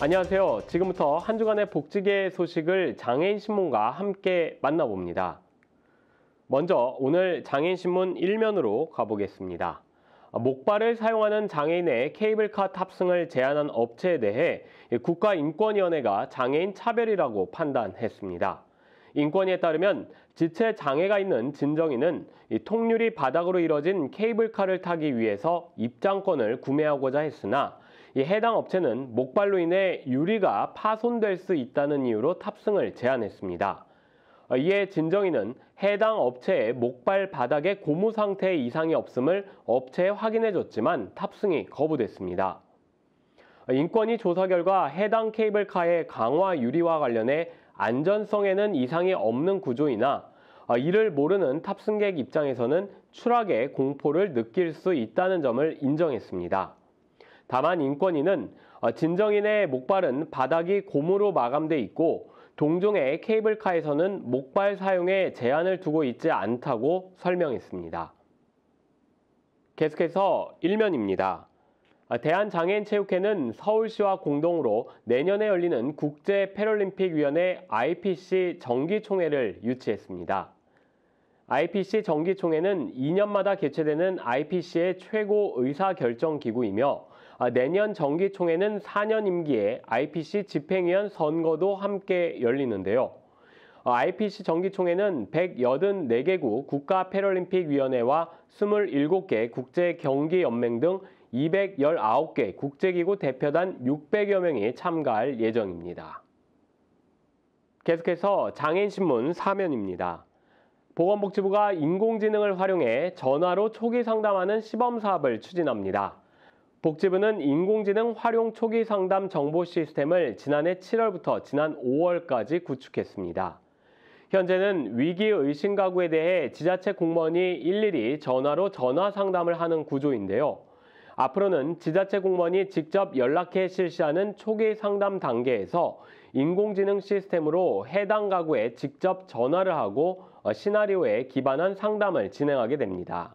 안녕하세요. 지금부터 한 주간의 복지계 소식을 장애인신문과 함께 만나봅니다. 먼저 오늘 장애인신문 1면으로 가보겠습니다. 목발을 사용하는 장애인의 케이블카 탑승을 제한한 업체에 대해 국가인권위원회가 장애인 차별이라고 판단했습니다. 인권위에 따르면 지체 장애가 있는 진정인은 통유리 바닥으로 이뤄진 케이블카를 타기 위해서 입장권을 구매하고자 했으나 이 해당 업체는 목발로 인해 유리가 파손될 수 있다는 이유로 탑승을 제안했습니다 이에 진정인은 해당 업체의 목발 바닥에 고무 상태 이상이 없음을 업체에 확인해줬지만 탑승이 거부됐습니다. 인권위 조사 결과 해당 케이블카의 강화 유리와 관련해 안전성에는 이상이 없는 구조이나 이를 모르는 탑승객 입장에서는 추락의 공포를 느낄 수 있다는 점을 인정했습니다. 다만 인권위는 어, 진정인의 목발은 바닥이 고무로 마감돼 있고 동종의 케이블카에서는 목발 사용에 제한을 두고 있지 않다고 설명했습니다. 계속해서 1면입니다. 아, 대한장애인체육회는 서울시와 공동으로 내년에 열리는 국제패럴림픽위원회 IPC 정기총회를 유치했습니다. IPC 정기총회는 2년마다 개최되는 IPC의 최고 의사결정기구이며 아, 내년 정기총회는 4년 임기에 IPC 집행위원 선거도 함께 열리는데요. 아, IPC 정기총회는 184개국 국가 패럴림픽 위원회와 27개 국제 경기 연맹 등 219개 국제기구 대표단 600여 명이 참가할 예정입니다. 계속해서 장애인신문 사면입니다. 보건복지부가 인공지능을 활용해 전화로 초기 상담하는 시범 사업을 추진합니다. 복지부는 인공지능 활용 초기 상담 정보 시스템을 지난해 7월부터 지난 5월까지 구축했습니다. 현재는 위기 의심 가구에 대해 지자체 공무원이 일일이 전화로 전화 상담을 하는 구조인데요. 앞으로는 지자체 공무원이 직접 연락해 실시하는 초기 상담 단계에서 인공지능 시스템으로 해당 가구에 직접 전화를 하고 시나리오에 기반한 상담을 진행하게 됩니다.